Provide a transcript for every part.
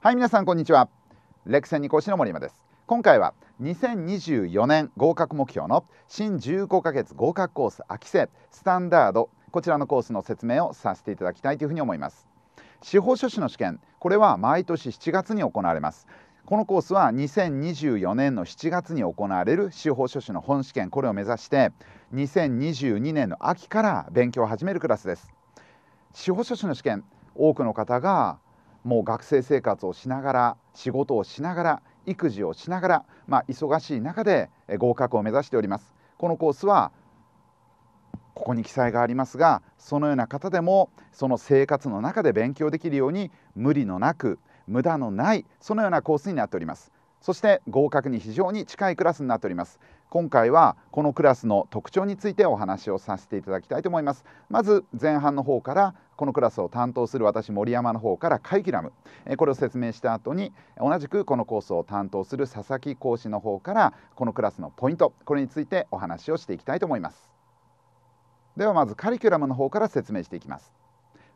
はい皆さんこんにちはレクセン2講師の森山です今回は2024年合格目標の新15ヶ月合格コース秋瀬スタンダードこちらのコースの説明をさせていただきたいというふうに思います司法書士の試験これは毎年7月に行われますこのコースは2024年の7月に行われる司法書士の本試験これを目指して2022年の秋から勉強を始めるクラスです司法書士の試験多くの方がもう学生生活をしながら仕事をしながら育児をしながら、まあ、忙しい中で合格を目指しておりますこのコースはここに記載がありますがそのような方でもその生活の中で勉強できるように無理のなく無駄のないそのようなコースになっておりますそして合格に非常に近いクラスになっております今回はこのクラスの特徴についてお話をさせていただきたいと思いますまず前半の方からこのクラスを担当する私森山の方からカリキュラムこれを説明した後に同じくこのコースを担当する佐々木講師の方からこのクラスのポイントこれについてお話をしていきたいと思いますではまずカリキュラムの方から説明していきます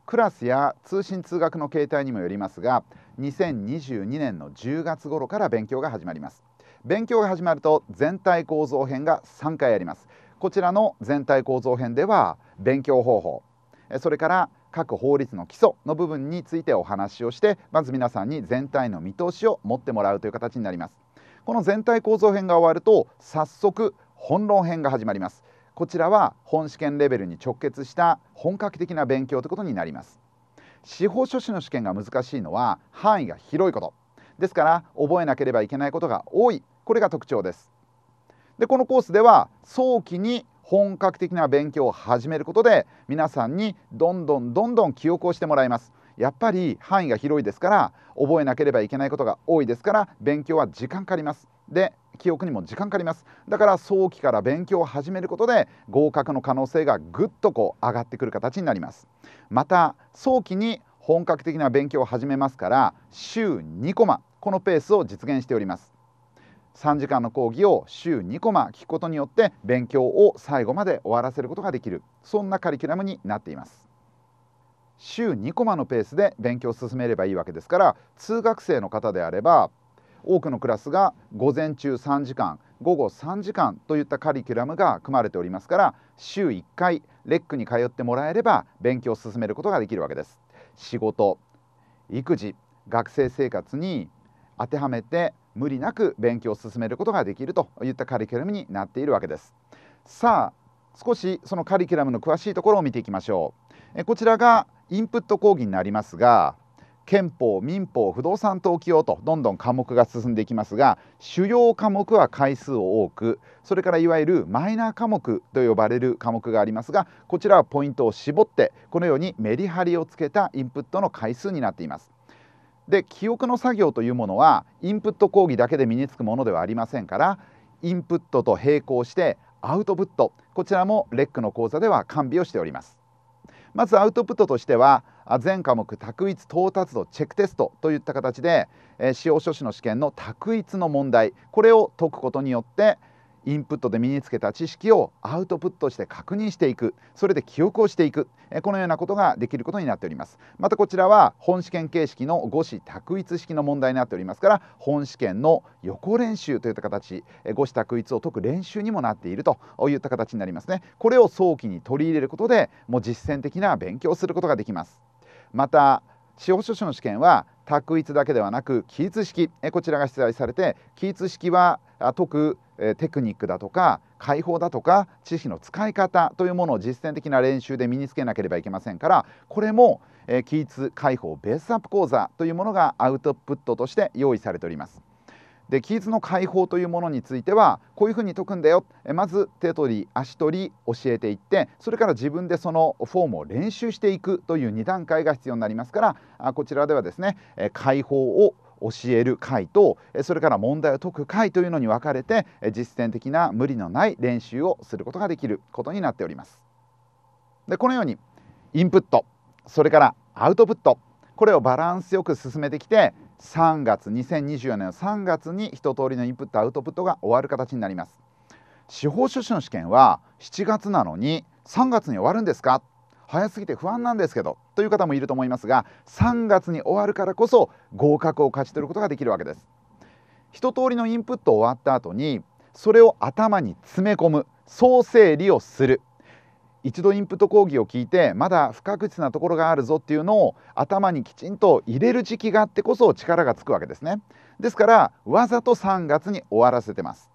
クラスや通信通学の形態にもよりますが2022年の10月頃から勉強が始まります勉強が始まると全体構造編が3回ありますこちらの全体構造編では勉強方法それから各法律の基礎の部分についてお話をしてまず皆さんに全体の見通しを持ってもらうという形になりますこの全体構造編が終わると早速本論編が始まりますこちらは本試験レベルに直結した本格的な勉強ということになります司法書士の試験が難しいのは範囲が広いことですから覚えなければいけないことが多いこれが特徴ですでこのコースでは早期に本格的な勉強を始めることで皆さんにどんどんどんどん記憶をしてもらいますやっぱり範囲が広いですから覚えなければいけないことが多いですから勉強は時間かかりますで記憶にも時間かかりますだから早期から勉強を始めることで合格の可能性がぐっとこう上がってくる形になりますまた早期に本格的な勉強を始めますから週2コマこのペースを実現しております3時間の講義を週2コマ聞くことによって勉強を最後まで終わらせることができるそんなカリキュラムになっています週2コマのペースで勉強を進めればいいわけですから通学生の方であれば多くのクラスが午前中3時間午後3時間といったカリキュラムが組まれておりますから週1回レックに通ってもらえれば勉強を進めることができるわけです仕事育児学生生活に当てはめて無理なく勉強を進めることができるといったカリキュラムになっているわけですさあ少しそのカリキュラムの詳しいところを見ていきましょうえこちらがインプット講義になりますが憲法民法不動産登記用とどんどん科目が進んでいきますが主要科目は回数を多くそれからいわゆるマイナー科目と呼ばれる科目がありますがこちらはポイントを絞ってこのようにメリハリをつけたインプットの回数になっていますで記憶の作業というものはインプット講義だけで身につくものではありませんからインプットと並行してアウトプットこちらもレックの講座では完備をしておりますまずアウトプットとしては全科目択一到達度チェックテストといった形で司法書士の試験の択一の問題これを解くことによってインプットで身につけた知識をアウトプットして確認していくそれで記憶をしていくえこのようなことができることになっておりますまたこちらは本試験形式の五子択一式の問題になっておりますから本試験の予行練習といった形五子択一を解く練習にもなっているといった形になりますねこれを早期に取り入れることでもう実践的な勉強をすることができますまた司法書士の試験は択一だけではなく起立式こちらが出題されて起立式は解くテクニックだとか解放だとか知識の使い方というものを実践的な練習で身につけなければいけませんからこれも起立解放ベースアップ講座というものがアウトプットとして用意されております。で起立の解放というものについてはこういうふうに解くんだよえまず手取り足取り教えていってそれから自分でそのフォームを練習していくという2段階が必要になりますからあこちらではですねえ解放を教える回とそれから問題を解く回というのに分かれて実践的な無理のない練習をすることができることになっております。でこのようにインプットそれからアウトプットこれをバランスよく進めてきて3月2024年3月に一通りのインプットアウトプットが終わる形になります司法書士の試験は7月なのに3月に終わるんですか早すぎて不安なんですけどという方もいると思いますが3月に終わるからこそ合格を勝ち取ることができるわけです一通りのインプット終わった後にそれを頭に詰め込む総整理をする一度インプット講義を聞いてまだ不確実なところがあるぞっていうのを頭にきちんと入れる時期があってこそ力がつくわけですねですからわざと3月に終わらせてます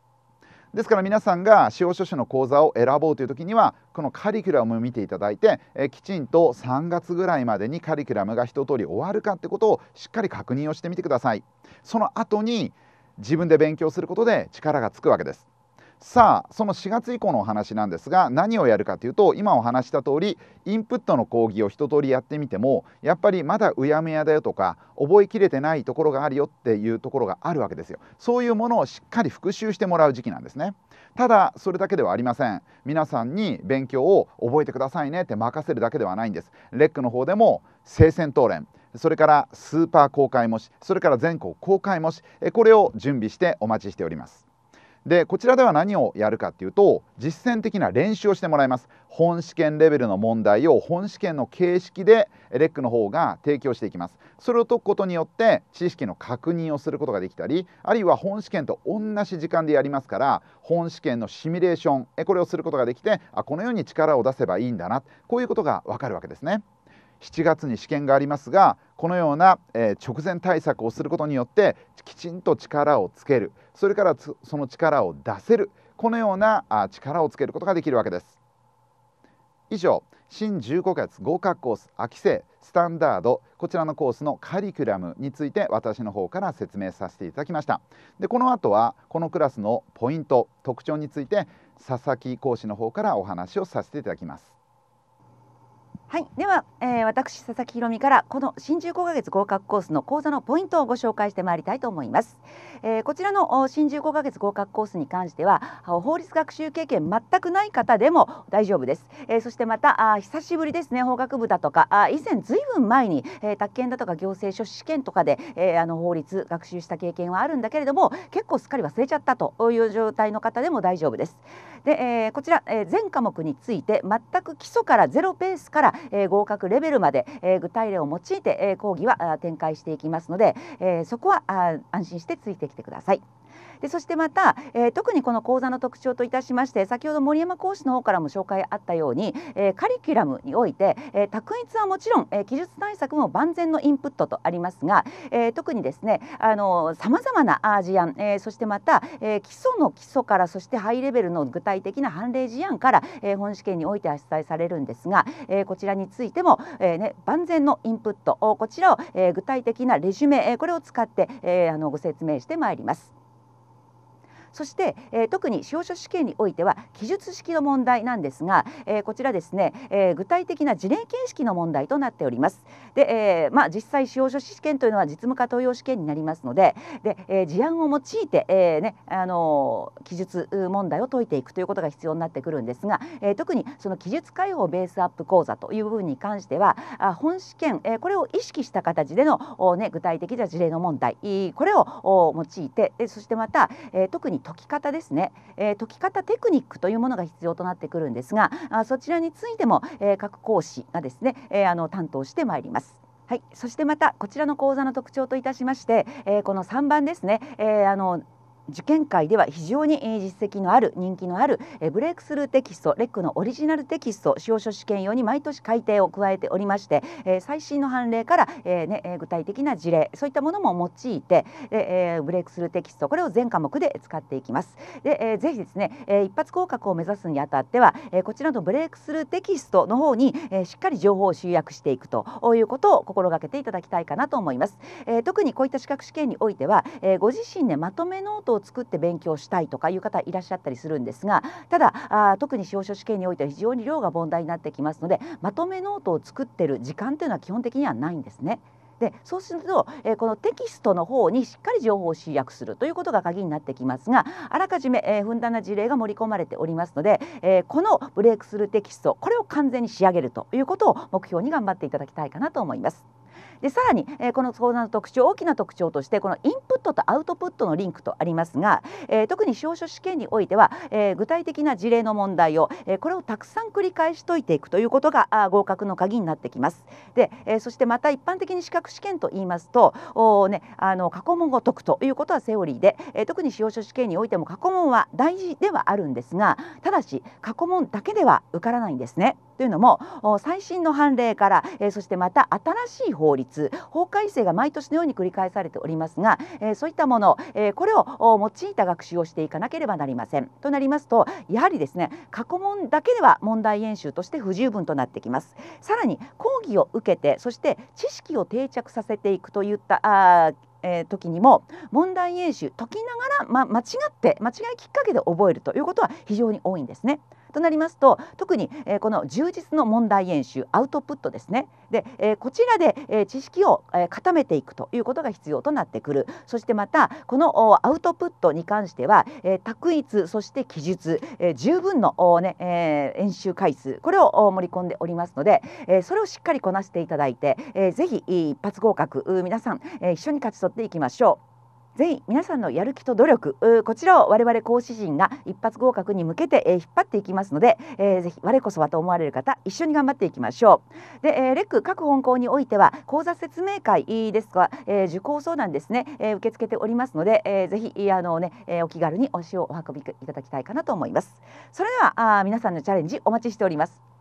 ですから皆さんが司法書士の講座を選ぼうという時にはこのカリキュラムを見ていただいてえきちんと3月ぐらいまでにカリキュラムが一通り終わるかってことをしっかり確認をしてみてくださいその後に自分で勉強することで力がつくわけですさあその4月以降のお話なんですが何をやるかというと今お話した通りインプットの講義を一通りやってみてもやっぱりまだうやむやだよとか覚えきれてないところがあるよっていうところがあるわけですよそういうものをしっかり復習してもらう時期なんですねただそれだけではありません皆さんに勉強を覚えてくださいねって任せるだけではないんですレックの方でも聖戦討論それからスーパー公開模試それから全校公開模試これを準備してお待ちしておりますでこちらでは何をやるかっていうと実践的な練習をしてもらいます本試験レベルの問題を本試験の形式でレックの方が提供していきますそれを解くことによって知識の確認をすることができたりあるいは本試験と同じ時間でやりますから本試験のシミュレーションえこれをすることができてあこのように力を出せばいいんだなこういうことがわかるわけですね7月に試験がありますがこのような、え直前対策をすることによってきちんと力をつけるそれからその力を出せるこのようなあ力をつけることができるわけです。以上新15月合格コース秋生スタンダードこちらのコースのカリキュラムについて私の方から説明させていただきましたでこの後はこのクラスのポイント特徴について佐々木講師の方からお話をさせていただきますはい、では、えー、私佐々木ひろみからこの新十五ヶ月合格コースの講座のポイントをご紹介してまいりたいと思います、えー、こちらの新十五ヶ月合格コースに関しては法律学習経験全くない方でも大丈夫です、えー、そしてまたあ久しぶりですね法学部だとかあ以前ずいぶん前に、えー、宅建だとか行政書士試験とかで、えー、あの法律学習した経験はあるんだけれども結構すっかり忘れちゃったという状態の方でも大丈夫ですで、えー、こちら、えー、全科目について全く基礎からゼロペースからえ合格レベルまで、え具体例を用いて、え講義は展開していきますので、えそこは安心してついてきてください。でそしてまた、えー、特にこの講座の特徴といたしまして先ほど森山講師の方からも紹介あったように、えー、カリキュラムにおいて、えー、択一はもちろん、えー、記述対策も万全のインプットとありますが、えー、特にですねさまざまな事案、えー、そしてまた、えー、基礎の基礎からそしてハイレベルの具体的な判例事案から、えー、本試験においては出題されるんですが、えー、こちらについても、えーね、万全のインプットこちらを、えー、具体的なレジュメ、えー、これを使って、えー、あのご説明してまいります。そして、えー、特に司法書試験においては記述式の問題なんですが、えー、こちらですね、えー、具体的な事例形式の問題となっております。で、えー、まあ実際司法書試験というのは実務家登用試験になりますので、で、えー、事案を用いて、えー、ねあの記述問題を解いていくということが必要になってくるんですが、えー、特にその記述解放ベースアップ講座という部分に関しては、あ本試験、えー、これを意識した形でのおね具体的な事例の問題、これを用いて、そしてまた、えー、特に解き方ですね、えー、解き方テクニックというものが必要となってくるんですがあそちらについても、えー、各講師がですね、えー、あの担当してまいります。はい、そしてまたこちらの講座の特徴といたしまして、えー、この3番ですね、えー、あの受験界では非常に実績のある人気のあるブレイクスルーテキストレックのオリジナルテキスト司法書試験用に毎年改定を加えておりまして最新の判例からね具体的な事例そういったものも用いてブレイクスルーテキストこれを全科目で使っていきます。でぜひですね一発合格を目指すにあたってはこちらのブレイクスルーテキストの方にしっかり情報を集約していくということを心がけていただきたいかなと思います。特にこういった資格試験においてはご自身でまとめノートを作って勉強したいとかいう方いらっしゃったりするんですがただあ特に司法書試験においては非常に量が問題になってきますのでまとめノートを作ってる時間というのは基本的にはないんですね。でそうすると、えー、このテキストの方にしっかり情報を集約するということが鍵になってきますがあらかじめ、えー、ふんだんな事例が盛り込まれておりますので、えー、このブレイクスルーテキストこれを完全に仕上げるということを目標に頑張っていただきたいかなと思います。でさらに、えー、この相談の特徴大きな特徴としてこのインプットとアウトプットのリンクとありますが、えー、特に司法書試験においては、えー、具体的な事例の問題を、えー、これをたくさん繰り返しといていくということがあ合格の鍵になってきます。で、えー、そしてまた一般的に資格試験と言いますとお、ね、あの過去問を解くということはセオリーで、えー、特に司法書試験においても過去問は大事ではあるんですがただし過去問だけでは受からないんですね。というのも最新の判例から、えー、そしてまた新しい法律律法改正が毎年のように繰り返されておりますが、えー、そういったもの、えー、これを用いた学習をしていかなければなりませんとなりますとやはりですね過去問だけでは問題演習として不十分となってきますさらに講義を受けてそして知識を定着させていくといったあえー、時にも問題演習解きながら、ま、間違って間違いきっかけで覚えるということは非常に多いんですね。となりますと特に、えー、この充実の問題演習アウトプットですねで、えー、こちらで、えー、知識を、えー、固めていくということが必要となってくるそしてまたこのアウトプットに関しては、えー、択一そして記述、えー、十分のお、ねえー、演習回数これを盛り込んでおりますので、えー、それをしっかりこなしていただいて、えー、ぜひ一発合格皆さん、えー、一緒に勝ち取っていきましょう。ぜひ皆さんのやる気と努力こちらを我々講師陣が一発合格に向けて、え引っ張っていきますので、えー、ぜひ我こそはと思われる方一緒に頑張っていきましょう。で、えー、レック各本校においては講座説明会ですとか、えー、受講相談ですね、えー、受け付けておりますので、えー、ぜひあのね、えー、お気軽にお塩をお運びいただきたいかなと思います。それではあ皆さんのチャレンジお待ちしております。